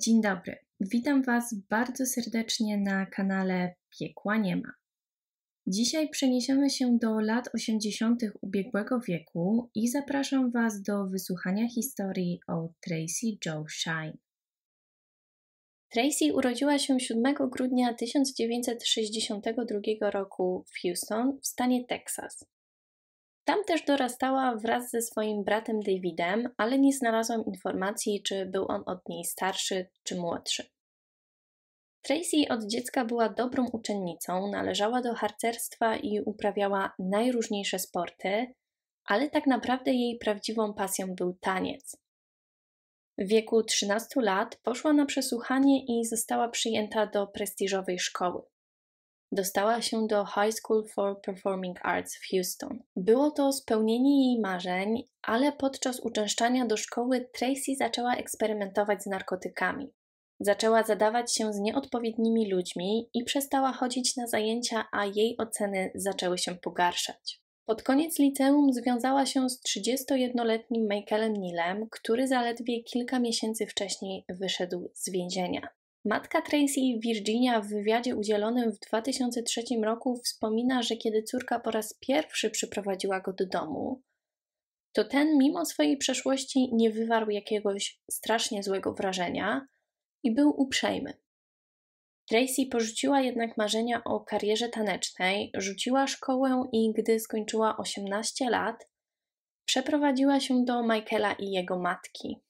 Dzień dobry. Witam Was bardzo serdecznie na kanale Piekła Nie ma. Dzisiaj przeniesiemy się do lat 80. ubiegłego wieku i zapraszam Was do wysłuchania historii o Tracy Joe Shine. Tracy urodziła się 7 grudnia 1962 roku w Houston w stanie Teksas. Tam też dorastała wraz ze swoim bratem Davidem, ale nie znalazłam informacji, czy był on od niej starszy czy młodszy. Tracy od dziecka była dobrą uczennicą, należała do harcerstwa i uprawiała najróżniejsze sporty, ale tak naprawdę jej prawdziwą pasją był taniec. W wieku 13 lat poszła na przesłuchanie i została przyjęta do prestiżowej szkoły dostała się do High School for Performing Arts w Houston. Było to spełnienie jej marzeń, ale podczas uczęszczania do szkoły Tracy zaczęła eksperymentować z narkotykami. Zaczęła zadawać się z nieodpowiednimi ludźmi i przestała chodzić na zajęcia, a jej oceny zaczęły się pogarszać. Pod koniec liceum związała się z 31-letnim Michaelem Nilem, który zaledwie kilka miesięcy wcześniej wyszedł z więzienia. Matka Tracy, Virginia, w wywiadzie udzielonym w 2003 roku wspomina, że kiedy córka po raz pierwszy przyprowadziła go do domu, to ten mimo swojej przeszłości nie wywarł jakiegoś strasznie złego wrażenia i był uprzejmy. Tracy porzuciła jednak marzenia o karierze tanecznej, rzuciła szkołę i gdy skończyła 18 lat, przeprowadziła się do Michaela i jego matki.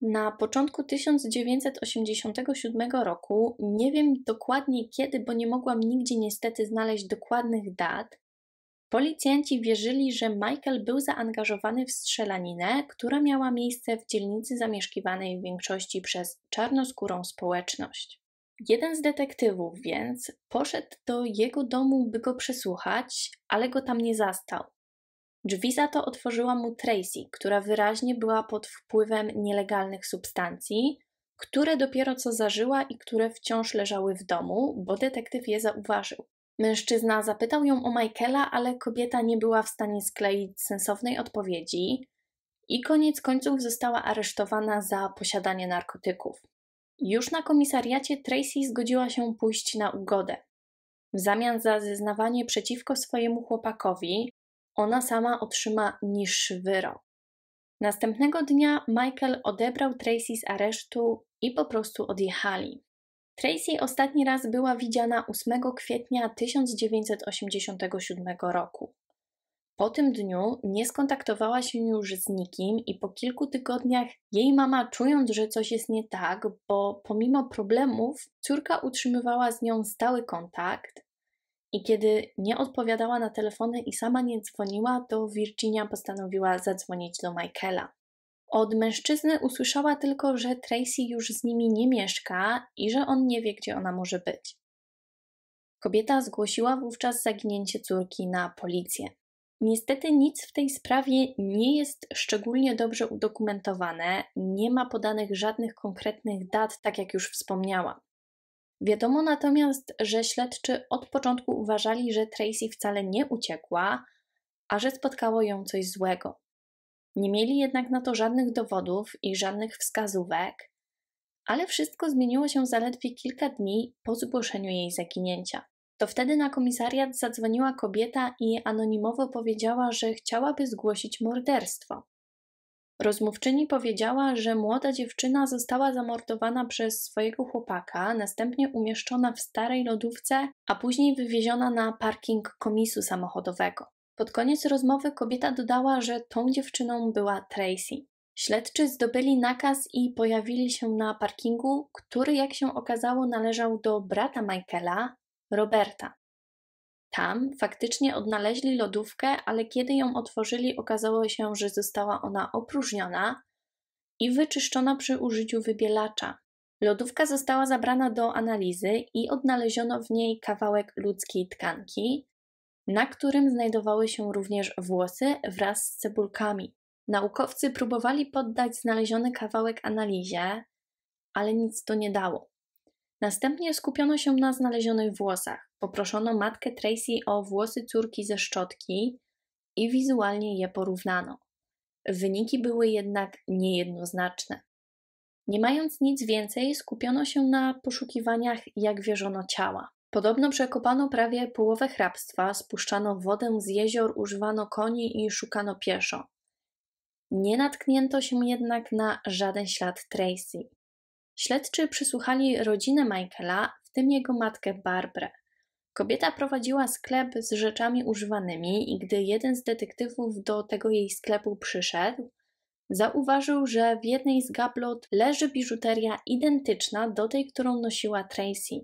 Na początku 1987 roku, nie wiem dokładnie kiedy, bo nie mogłam nigdzie niestety znaleźć dokładnych dat, policjanci wierzyli, że Michael był zaangażowany w strzelaninę, która miała miejsce w dzielnicy zamieszkiwanej w większości przez czarnoskórą społeczność. Jeden z detektywów więc poszedł do jego domu, by go przesłuchać, ale go tam nie zastał. Drzwi za to otworzyła mu Tracy, która wyraźnie była pod wpływem nielegalnych substancji, które dopiero co zażyła i które wciąż leżały w domu, bo detektyw je zauważył. Mężczyzna zapytał ją o Michaela, ale kobieta nie była w stanie skleić sensownej odpowiedzi i koniec końców została aresztowana za posiadanie narkotyków. Już na komisariacie Tracy zgodziła się pójść na ugodę. W zamian za zeznawanie przeciwko swojemu chłopakowi ona sama otrzyma niższy wyrok. Następnego dnia Michael odebrał Tracy z aresztu i po prostu odjechali. Tracy ostatni raz była widziana 8 kwietnia 1987 roku. Po tym dniu nie skontaktowała się już z nikim i po kilku tygodniach jej mama, czując, że coś jest nie tak, bo pomimo problemów córka utrzymywała z nią stały kontakt, i kiedy nie odpowiadała na telefony i sama nie dzwoniła, to Virginia postanowiła zadzwonić do Michaela. Od mężczyzny usłyszała tylko, że Tracy już z nimi nie mieszka i że on nie wie, gdzie ona może być. Kobieta zgłosiła wówczas zaginięcie córki na policję. Niestety nic w tej sprawie nie jest szczególnie dobrze udokumentowane, nie ma podanych żadnych konkretnych dat, tak jak już wspomniałam. Wiadomo natomiast, że śledczy od początku uważali, że Tracy wcale nie uciekła, a że spotkało ją coś złego. Nie mieli jednak na to żadnych dowodów i żadnych wskazówek, ale wszystko zmieniło się zaledwie kilka dni po zgłoszeniu jej zaginięcia. To wtedy na komisariat zadzwoniła kobieta i anonimowo powiedziała, że chciałaby zgłosić morderstwo. Rozmówczyni powiedziała, że młoda dziewczyna została zamordowana przez swojego chłopaka, następnie umieszczona w starej lodówce, a później wywieziona na parking komisu samochodowego. Pod koniec rozmowy kobieta dodała, że tą dziewczyną była Tracy. Śledczy zdobyli nakaz i pojawili się na parkingu, który, jak się okazało, należał do brata Michaela, Roberta. Tam faktycznie odnaleźli lodówkę, ale kiedy ją otworzyli, okazało się, że została ona opróżniona i wyczyszczona przy użyciu wybielacza. Lodówka została zabrana do analizy i odnaleziono w niej kawałek ludzkiej tkanki, na którym znajdowały się również włosy wraz z cebulkami. Naukowcy próbowali poddać znaleziony kawałek analizie, ale nic to nie dało. Następnie skupiono się na znalezionych włosach. Poproszono matkę Tracy o włosy córki ze szczotki i wizualnie je porównano. Wyniki były jednak niejednoznaczne. Nie mając nic więcej, skupiono się na poszukiwaniach, jak wierzono ciała. Podobno przekopano prawie połowę hrabstwa, spuszczano wodę z jezior, używano koni i szukano pieszo. Nie natknięto się jednak na żaden ślad Tracy. Śledczy przysłuchali rodzinę Michaela, w tym jego matkę Barbrę. Kobieta prowadziła sklep z rzeczami używanymi i gdy jeden z detektywów do tego jej sklepu przyszedł, zauważył, że w jednej z gablot leży biżuteria identyczna do tej, którą nosiła Tracy.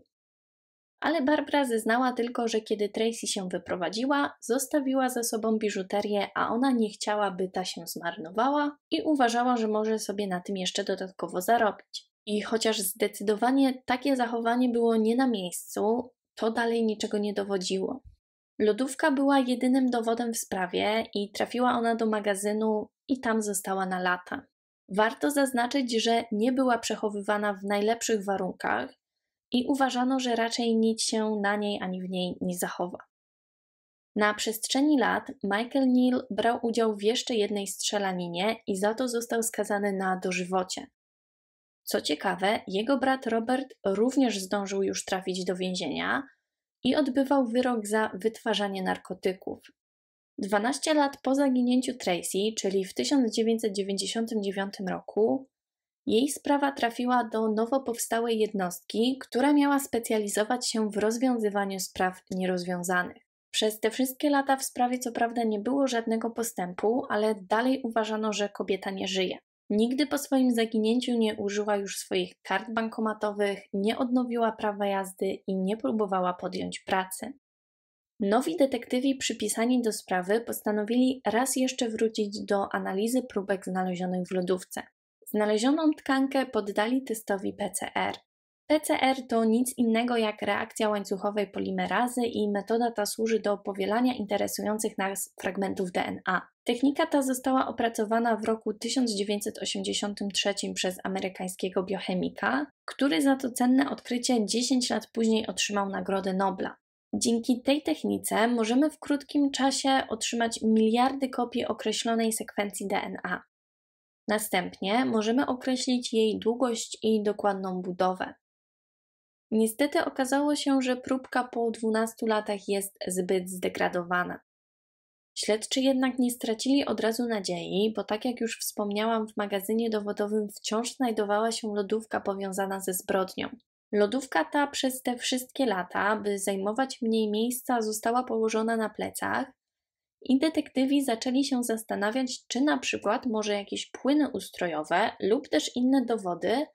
Ale Barbara zeznała tylko, że kiedy Tracy się wyprowadziła, zostawiła za sobą biżuterię, a ona nie chciała, by ta się zmarnowała i uważała, że może sobie na tym jeszcze dodatkowo zarobić. I chociaż zdecydowanie takie zachowanie było nie na miejscu, to dalej niczego nie dowodziło. Lodówka była jedynym dowodem w sprawie i trafiła ona do magazynu i tam została na lata. Warto zaznaczyć, że nie była przechowywana w najlepszych warunkach i uważano, że raczej nic się na niej ani w niej nie zachowa. Na przestrzeni lat Michael Neal brał udział w jeszcze jednej strzelaninie i za to został skazany na dożywocie. Co ciekawe, jego brat Robert również zdążył już trafić do więzienia i odbywał wyrok za wytwarzanie narkotyków. 12 lat po zaginięciu Tracy, czyli w 1999 roku, jej sprawa trafiła do nowo powstałej jednostki, która miała specjalizować się w rozwiązywaniu spraw nierozwiązanych. Przez te wszystkie lata w sprawie co prawda nie było żadnego postępu, ale dalej uważano, że kobieta nie żyje. Nigdy po swoim zaginięciu nie użyła już swoich kart bankomatowych, nie odnowiła prawa jazdy i nie próbowała podjąć pracy. Nowi detektywi przypisani do sprawy postanowili raz jeszcze wrócić do analizy próbek znalezionych w lodówce. Znalezioną tkankę poddali testowi PCR. PCR to nic innego jak reakcja łańcuchowej polimerazy i metoda ta służy do powielania interesujących nas fragmentów DNA. Technika ta została opracowana w roku 1983 przez amerykańskiego biochemika, który za to cenne odkrycie 10 lat później otrzymał Nagrodę Nobla. Dzięki tej technice możemy w krótkim czasie otrzymać miliardy kopii określonej sekwencji DNA. Następnie możemy określić jej długość i dokładną budowę. Niestety okazało się, że próbka po 12 latach jest zbyt zdegradowana. Śledczy jednak nie stracili od razu nadziei, bo tak jak już wspomniałam, w magazynie dowodowym wciąż znajdowała się lodówka powiązana ze zbrodnią. Lodówka ta przez te wszystkie lata, by zajmować mniej miejsca, została położona na plecach i detektywi zaczęli się zastanawiać, czy na przykład może jakieś płyny ustrojowe lub też inne dowody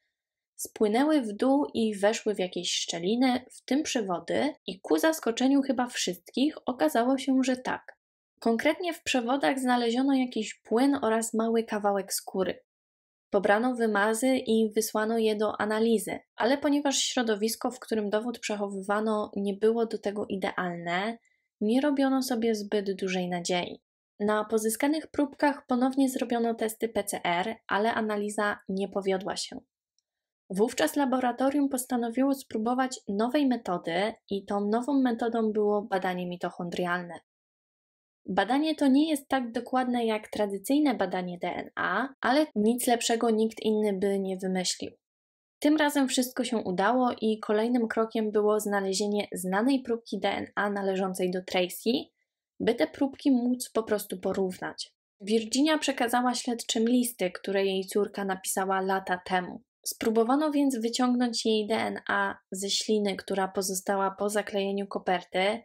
Spłynęły w dół i weszły w jakieś szczeliny, w tym przewody, i ku zaskoczeniu chyba wszystkich okazało się, że tak. Konkretnie w przewodach znaleziono jakiś płyn oraz mały kawałek skóry. Pobrano wymazy i wysłano je do analizy, ale ponieważ środowisko, w którym dowód przechowywano, nie było do tego idealne, nie robiono sobie zbyt dużej nadziei. Na pozyskanych próbkach ponownie zrobiono testy PCR, ale analiza nie powiodła się. Wówczas laboratorium postanowiło spróbować nowej metody i tą nową metodą było badanie mitochondrialne. Badanie to nie jest tak dokładne jak tradycyjne badanie DNA, ale nic lepszego nikt inny by nie wymyślił. Tym razem wszystko się udało i kolejnym krokiem było znalezienie znanej próbki DNA należącej do Tracy, by te próbki móc po prostu porównać. Virginia przekazała śledczym listy, które jej córka napisała lata temu. Spróbowano więc wyciągnąć jej DNA ze śliny, która pozostała po zaklejeniu koperty,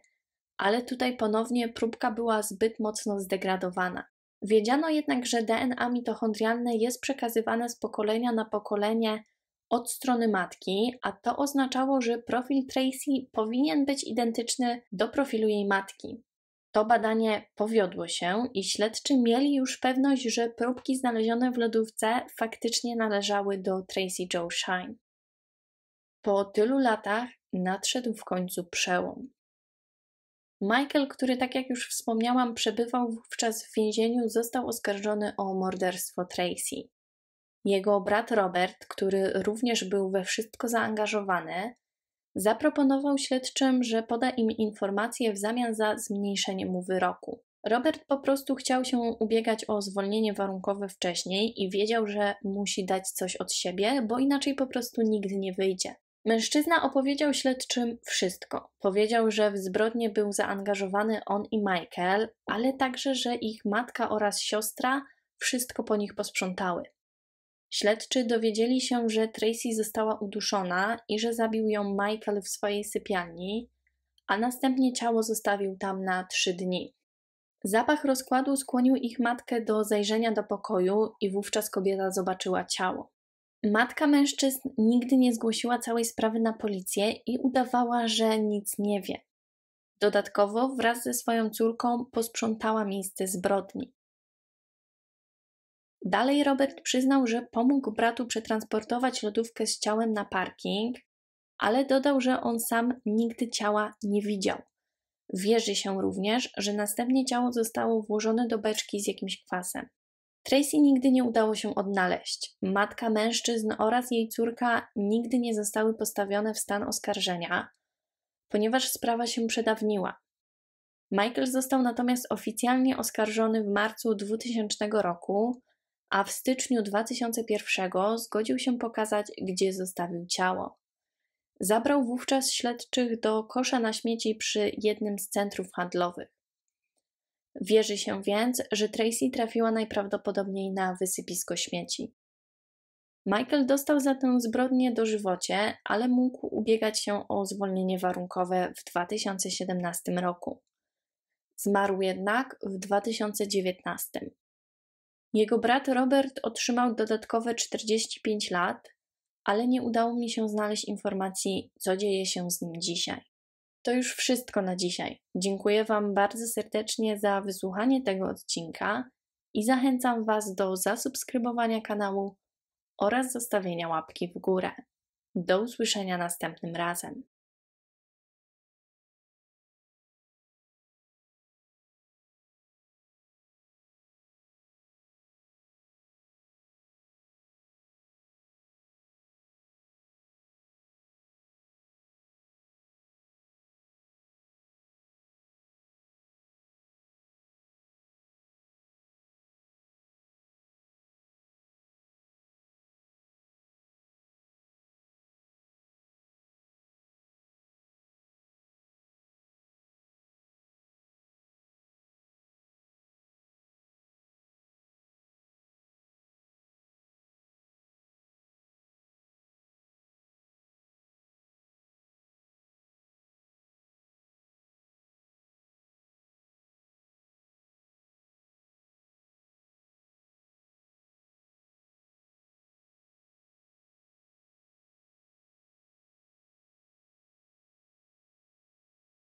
ale tutaj ponownie próbka była zbyt mocno zdegradowana. Wiedziano jednak, że DNA mitochondrialne jest przekazywane z pokolenia na pokolenie od strony matki, a to oznaczało, że profil Tracy powinien być identyczny do profilu jej matki. To badanie powiodło się i śledczy mieli już pewność, że próbki znalezione w lodówce faktycznie należały do Tracy Joe Shine. Po tylu latach nadszedł w końcu przełom. Michael, który tak jak już wspomniałam, przebywał wówczas w więzieniu, został oskarżony o morderstwo Tracy. Jego brat Robert, który również był we wszystko zaangażowany, Zaproponował śledczym, że poda im informacje w zamian za zmniejszenie mu wyroku. Robert po prostu chciał się ubiegać o zwolnienie warunkowe wcześniej i wiedział, że musi dać coś od siebie, bo inaczej po prostu nigdy nie wyjdzie. Mężczyzna opowiedział śledczym wszystko. Powiedział, że w zbrodnie był zaangażowany on i Michael, ale także, że ich matka oraz siostra wszystko po nich posprzątały. Śledczy dowiedzieli się, że Tracy została uduszona i że zabił ją Michael w swojej sypialni, a następnie ciało zostawił tam na trzy dni. Zapach rozkładu skłonił ich matkę do zajrzenia do pokoju i wówczas kobieta zobaczyła ciało. Matka mężczyzn nigdy nie zgłosiła całej sprawy na policję i udawała, że nic nie wie. Dodatkowo wraz ze swoją córką posprzątała miejsce zbrodni. Dalej Robert przyznał, że pomógł bratu przetransportować lodówkę z ciałem na parking, ale dodał, że on sam nigdy ciała nie widział. Wierzy się również, że następnie ciało zostało włożone do beczki z jakimś kwasem. Tracy nigdy nie udało się odnaleźć. Matka mężczyzn oraz jej córka nigdy nie zostały postawione w stan oskarżenia, ponieważ sprawa się przedawniła. Michael został natomiast oficjalnie oskarżony w marcu 2000 roku a w styczniu 2001 zgodził się pokazać, gdzie zostawił ciało. Zabrał wówczas śledczych do kosza na śmieci przy jednym z centrów handlowych. Wierzy się więc, że Tracy trafiła najprawdopodobniej na wysypisko śmieci. Michael dostał za tę zbrodnię dożywocie, ale mógł ubiegać się o zwolnienie warunkowe w 2017 roku. Zmarł jednak w 2019. Jego brat Robert otrzymał dodatkowe 45 lat, ale nie udało mi się znaleźć informacji, co dzieje się z nim dzisiaj. To już wszystko na dzisiaj. Dziękuję Wam bardzo serdecznie za wysłuchanie tego odcinka i zachęcam Was do zasubskrybowania kanału oraz zostawienia łapki w górę. Do usłyszenia następnym razem.